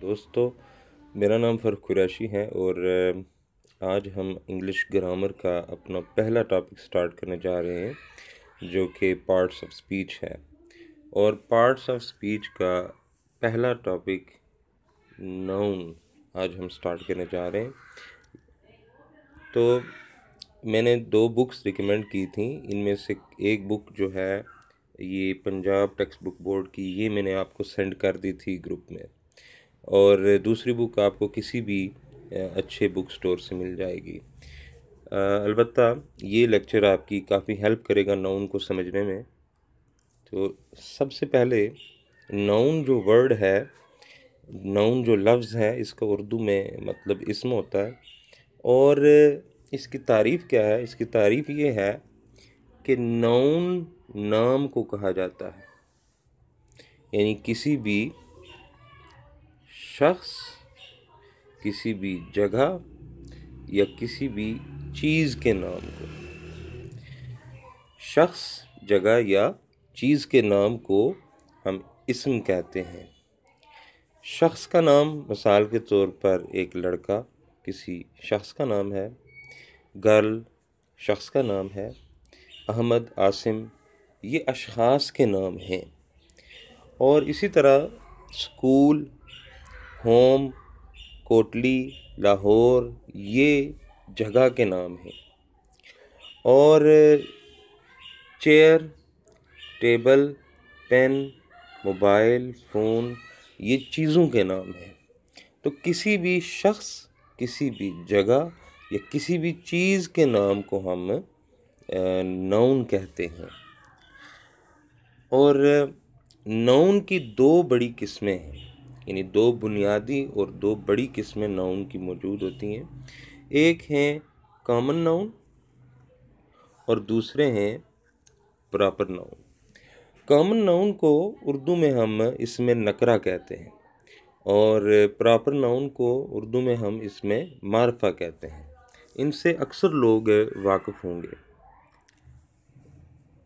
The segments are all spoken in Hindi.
दोस्तों मेरा नाम फ़र्क कुरैशी है और आज हम इंग्लिश ग्रामर का अपना पहला टॉपिक स्टार्ट करने जा रहे हैं जो कि पार्ट्स ऑफ स्पीच है और पार्ट्स ऑफ स्पीच का पहला टॉपिक नाउन आज हम स्टार्ट करने जा रहे हैं तो मैंने दो बुक्स रिकमेंड की थी इनमें से एक बुक जो है ये पंजाब टेक्स्ट बुक बोर्ड की ये मैंने आपको सेंड कर दी थी ग्रुप में और दूसरी बुक आपको किसी भी अच्छे बुक स्टोर से मिल जाएगी अलबत् ये लेक्चर आपकी काफ़ी हेल्प करेगा नाउन को समझने में तो सबसे पहले नाउन जो वर्ड है नाउन जो लफ्ज़ है इसका उर्दू में मतलब इसम होता है और इसकी तारीफ़ क्या है इसकी तारीफ़ ये है कि नाउन नाम को कहा जाता है यानी किसी भी शख्स किसी भी जगह या किसी भी चीज़ के नाम को शख्स जगह या चीज़ के नाम को हम इसम कहते हैं शख्स का नाम मिसाल के तौर पर एक लड़का किसी शख्स का नाम है गर्ल शख्स का नाम है अहमद आसिम ये अशास के नाम हैं और इसी तरह स्कूल होम कोटली लाहौर ये जगह के नाम हैं और chair table pen mobile phone ये चीज़ों के नाम हैं तो किसी भी शख्स किसी भी जगह या किसी भी चीज़ के नाम को हम नाउन कहते हैं और नाउन की दो बड़ी किस्में हैं यानी दो बुनियादी और दो बड़ी किस्में नाउन की मौजूद होती हैं एक हैं कॉमन नाउन और दूसरे हैं प्रॉपर नाउन कॉमन नाउन को उर्दू में हम इसमें नकरा कहते हैं और प्रॉपर नाउन को उर्दू में हम इसमें मारफा कहते हैं इनसे अक्सर लोग वाकफ़ होंगे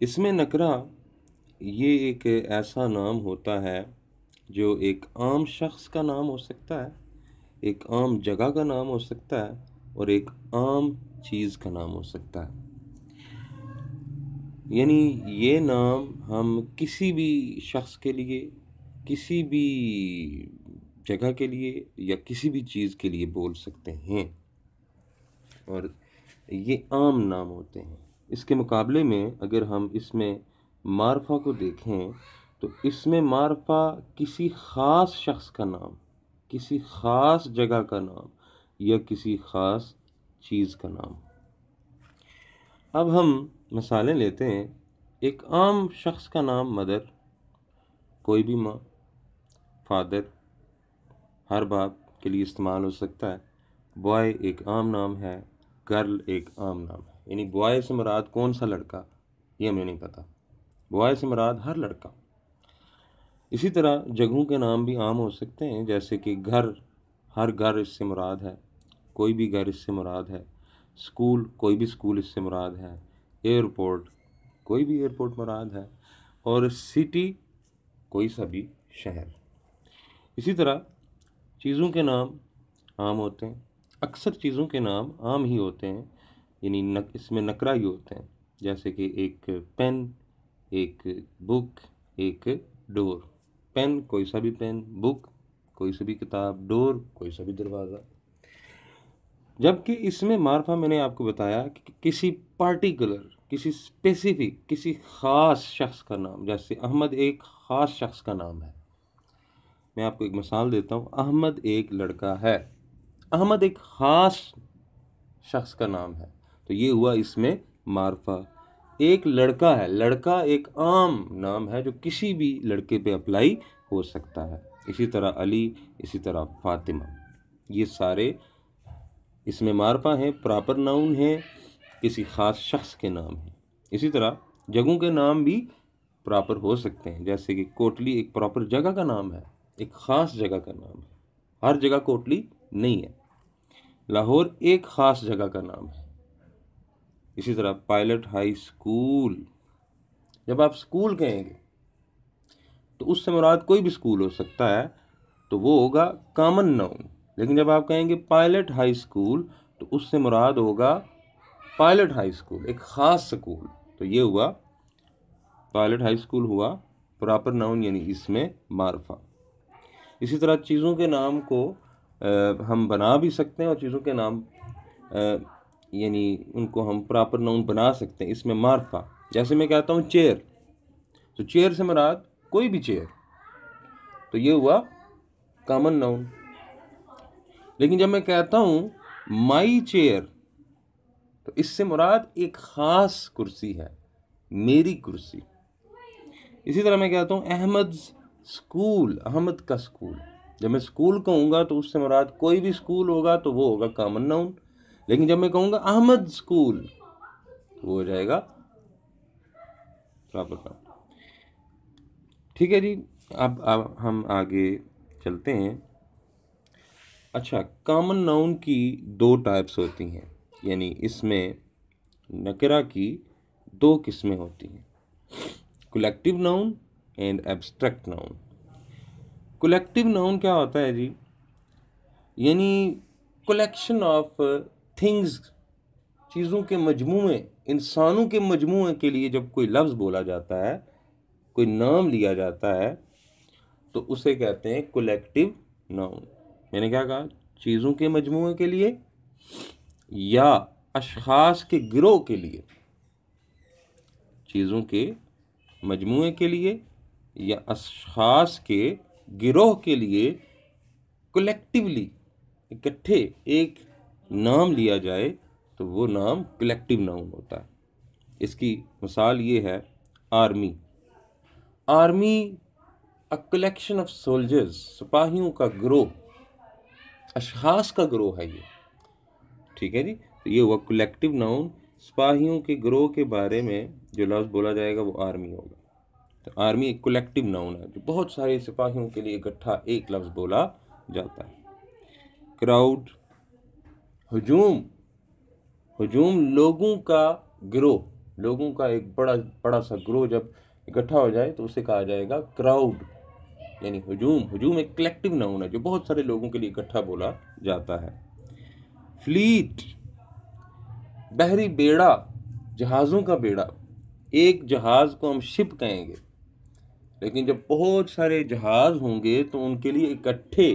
इसमें नकरा ये एक ऐसा नाम होता है जो एक आम शख्स का नाम हो सकता है एक आम जगह का नाम हो सकता है और एक आम चीज़ का नाम हो सकता है यानी ये नाम हम किसी भी शख्स के लिए किसी भी जगह के लिए या किसी भी चीज़ के लिए बोल सकते हैं और ये आम नाम होते हैं इसके मुकाबले में अगर हम इसमें मारफा को देखें तो इसमें मारफा किसी ख़ास शख्स का नाम किसी ख़ास जगह का नाम या किसी ख़ास चीज़ का नाम अब हम मिसालें लेते हैं एक आम शख्स का नाम मदर कोई भी माँ फादर हर बाप के लिए इस्तेमाल हो सकता है बॉय एक आम नाम है गर्ल एक आम नाम है यानी बॉय से मुराद कौन सा लड़का ये हमें नहीं पता बॉय से मुराद हर लड़का इसी तरह जगहों के नाम भी आम हो सकते हैं जैसे कि घर हर घर इससे मुराद है कोई भी घर इससे मुराद है स्कूल कोई भी स्कूल इससे मुराद है एयरपोर्ट कोई भी एयरपोर्ट मुराद है और सिटी कोई सा भी शहर इसी तरह चीज़ों के नाम आम होते हैं अक्सर चीज़ों के नाम आम ही होते हैं यानी नक, इसमें नकरा ही होते हैं जैसे कि एक पेन एक बुक एक डोर पेन कोई सा भी पेन बुक कोई सा भी किताब डोर कोई सा भी दरवाज़ा जबकि इसमें मार्फा मैंने आपको बताया कि, कि किसी पार्टिकुलर किसी स्पेसिफिक किसी ख़ास शख्स का नाम जैसे अहमद एक ख़ास शख्स का नाम है मैं आपको एक मिसाल देता हूँ अहमद एक लड़का है अहमद एक ख़ास शख्स का नाम है तो ये हुआ इसमें मार्फा एक लड़का है लड़का एक आम नाम है जो किसी भी लड़के पे अप्लाई हो सकता है इसी तरह अली इसी तरह फातिमा ये सारे इसमें मारपा हैं प्रॉपर नाउन हैं किसी ख़ास शख्स के नाम हैं इसी तरह जगहों के नाम भी प्रॉपर हो सकते हैं जैसे कि कोटली एक प्रॉपर जगह का नाम है एक ख़ास जगह का नाम है हर जगह कोटली नहीं है लाहौर एक ख़ास जगह का नाम है इसी तरह पायलट हाई स्कूल जब आप स्कूल कहेंगे तो उससे मुराद कोई भी स्कूल हो सकता है तो वो होगा कामन नाउन लेकिन जब आप कहेंगे पायलट हाई स्कूल तो उससे मुराद होगा पायलट हाई स्कूल एक ख़ास स्कूल तो ये हुआ पायलट हाई स्कूल हुआ प्रॉपर नाउन यानी इसमें मारफा इसी तरह चीज़ों के नाम को आ, हम बना भी सकते हैं और चीज़ों के नाम आ, यानी उनको हम प्रॉपर नाउन बना सकते हैं इसमें मारफा जैसे मैं कहता हूँ चेयर तो चेयर से मराद कोई भी चेयर तो ये हुआ कॉमन नाउन लेकिन जब मैं कहता हूँ माई चेयर तो इससे मुराद एक ख़ास कुर्सी है मेरी कुर्सी इसी तरह मैं कहता हूँ अहमद स्कूल अहमद का स्कूल जब मैं स्कूल कहूँगा तो उससे मुराद कोई भी स्कूल होगा तो वो होगा कॉमन नाउन लेकिन जब मैं कहूँगा अहमद स्कूल वो हो जाएगा प्रॉपर फॉर्म ठीक है जी अब अब हम आगे चलते हैं अच्छा कॉमन नाउन की दो टाइप्स होती हैं यानी इसमें नकरा की दो किस्में होती हैं collective noun and abstract noun collective noun क्या होता है जी यानी कलेक्शन ऑफ थिंग्स चीज़ों के मजमू इंसानों के मजमू के लिए जब कोई लफ्ज़ बोला जाता है कोई नाम लिया जाता है तो उसे कहते हैं कोलेक्टिव नाउन मैंने क्या कहा चीज़ों के मजमू के लिए या अशास के गिरोह के लिए चीज़ों के मजमू के लिए या अशास के गिरोह के लिए कलेक्टिवली इकट्ठे एक नाम लिया जाए तो वो नाम कलेक्टिव नाउन होता है इसकी मिसाल ये है army army a collection of soldiers सिपाहियों का ग्रोह अशास का ग्रोह है ये ठीक है जी तो ये हुआ कलेक्टिव नाउन सिपाहियों के ग्रोह के बारे में जो लफ्ज़ बोला जाएगा वो आर्मी होगा तो आर्मी एक कलेक्टिव नाउन है जो बहुत सारे सिपाहियों के लिए इकट्ठा एक लफ्ज़ बोला जाता है क्राउड हजूम हजूम लोगों का ग्रोह लोगों का एक बड़ा बड़ा सा ग्रोह जब इकट्ठा हो जाए तो उसे कहा जाएगा क्राउड यानी हजूम हजूम एक कलेक्टिव नाउन है जो बहुत सारे लोगों के लिए इकट्ठा बोला जाता है फ्लीट बहरी बेड़ा जहाज़ों का बेड़ा एक जहाज़ को हम शिप कहेंगे लेकिन जब बहुत सारे जहाज़ होंगे तो उनके लिए इकट्ठे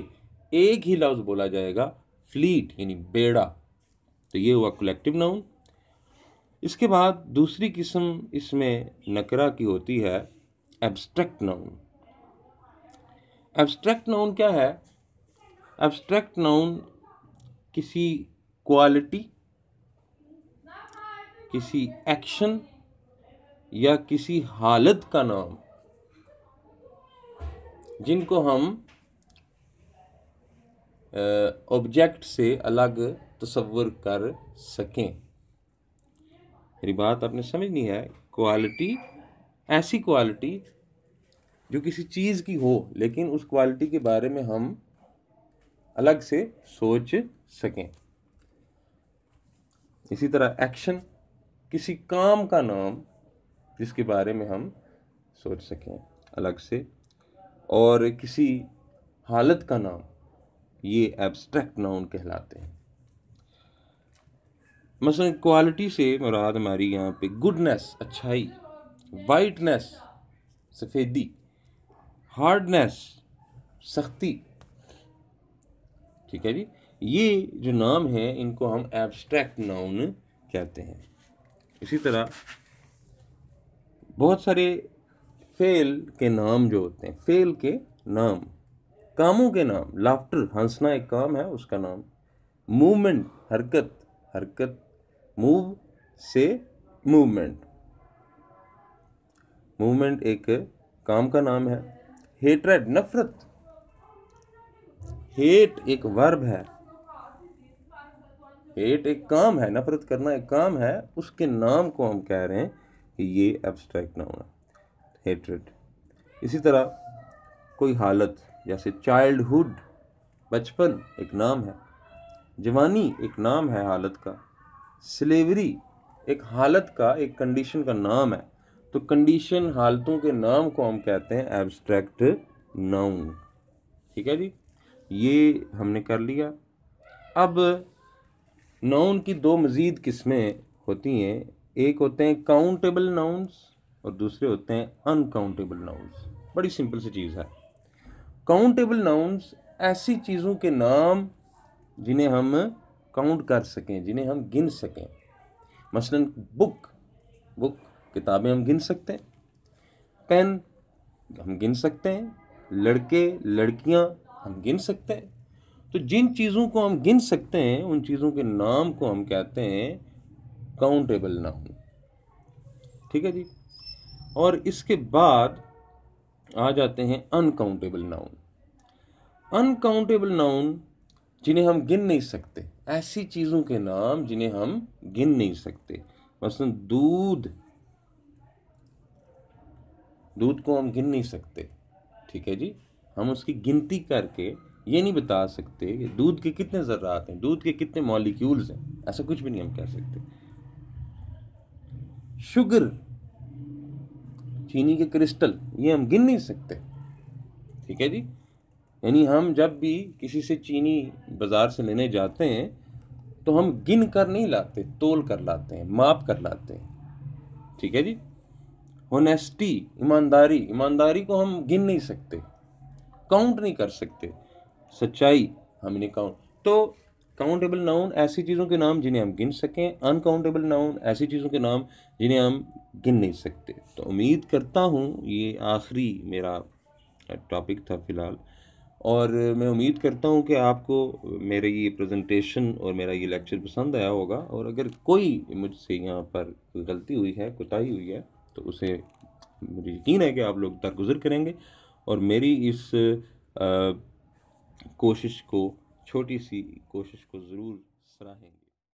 एक ही लफ्ज़ बोला जाएगा फ्लीट यानी बेड़ा तो ये हुआ कलेक्टिव नाउन इसके बाद दूसरी किस्म इसमें नकरा की होती है एब्स्ट्रैक्ट नाउन एब्स्ट्रैक्ट नाउन क्या है एब्स्ट्रैक्ट नाउन किसी क्वालिटी किसी एक्शन या किसी हालत का नाम जिनको हम ऑब्जेक्ट से अलग तस्वर कर सकें मेरी बात आपने समझनी है क्वालिटी ऐसी क्वालिटी जो किसी चीज़ की हो लेकिन उस क्वालिटी के बारे में हम अलग से सोच सकें इसी तरह एक्शन किसी काम का नाम जिसके बारे में हम सोच सकें अलग से और किसी हालत का नाम ये एब्स्ट्रैक्ट नाउन कहलाते हैं मसलन क्वालिटी से मुराद हमारी यहाँ पे गुडनेस अच्छाई वाइटनेस सफ़ेदी हार्डनेस सख्ती ठीक है जी ये जो नाम है इनको हम एब्स्ट्रैक्ट नाउन कहते हैं इसी तरह बहुत सारे फेल के नाम जो होते हैं फेल के नाम कामों के नाम लाफ्टर हंसना एक काम है उसका नाम मूवमेंट हरकत हरकत मूव से मूवमेंट मूवमेंट एक काम का नाम है हेटरेड नफरत हेट एक वर्ब है हेट एक काम है नफरत करना एक काम है उसके नाम को हम कह रहे हैं कि ये एब्स्ट्रैक्ट नाम है हेटरेड इसी तरह कोई हालत जैसे चाइल्डहुड बचपन एक नाम है जवानी एक नाम है हालत का स्लेवरी एक हालत का एक कंडीशन का नाम है तो कंडीशन हालतों के नाम को हम कहते हैं एब्स्ट्रैक्ट नाउन ठीक है जी ये हमने कर लिया अब नाउन की दो मज़ीद किस्में होती हैं एक होते हैं काउंटेबल नाउन्स और दूसरे होते हैं अनकाउंटेबल नाउन्स बड़ी सिंपल सी चीज़ है काउंटेबल नाउन्स ऐसी चीज़ों के नाम जिन्हें हम काउंट कर सकें जिन्हें हम गिन सकें मसलन बुक बुक किताबें हम गिन सकते हैं पेन हम गिन सकते हैं लड़के लड़कियां हम गिन सकते हैं तो जिन चीज़ों को हम गिन सकते हैं उन चीज़ों के नाम को हम कहते हैं काउंटेबल नाउन ठीक है जी और इसके बाद आ जाते हैं अनकाउंटेबल नाउन अनकाउंटेबल नाउन जिन्हें हम गिन नहीं सकते ऐसी चीज़ों के नाम जिन्हें हम गिन नहीं सकते मसलन दूध दूध को हम गिन नहीं सकते ठीक है जी हम उसकी गिनती करके ये नहीं बता सकते कि दूध के कितने ज़रात हैं दूध के कितने मॉलिक्यूल्स हैं ऐसा कुछ भी नहीं हम कह सकते शुगर चीनी के क्रिस्टल ये हम गिन नहीं सकते ठीक है जी यानी हम जब भी किसी से चीनी बाज़ार से लेने जाते हैं तो हम गिन कर नहीं लाते तोल कर लाते हैं माप कर लाते हैं ठीक है जी होनेस्टी ईमानदारी ईमानदारी को हम गिन नहीं सकते काउंट नहीं कर सकते सच्चाई हम नहीं काउंट तो काउंटेबल नाउन ऐसी चीज़ों के नाम जिन्हें हम गिन सकें अनकाउंटेबल नाउन ऐसी चीज़ों के नाम जिन्हें हम गिन नहीं सकते तो उम्मीद करता हूँ ये आखिरी मेरा टॉपिक था फ़िलहाल और मैं उम्मीद करता हूँ कि आपको मेरे ये प्रेजेंटेशन और मेरा ये लेक्चर पसंद आया होगा और अगर कोई मुझसे यहाँ पर गलती हुई है कोताही हुई है तो उसे मुझे यकीन है कि आप लोग दरगुजर करेंगे और मेरी इस आ, कोशिश को छोटी सी कोशिश को ज़रूर सराहेंगे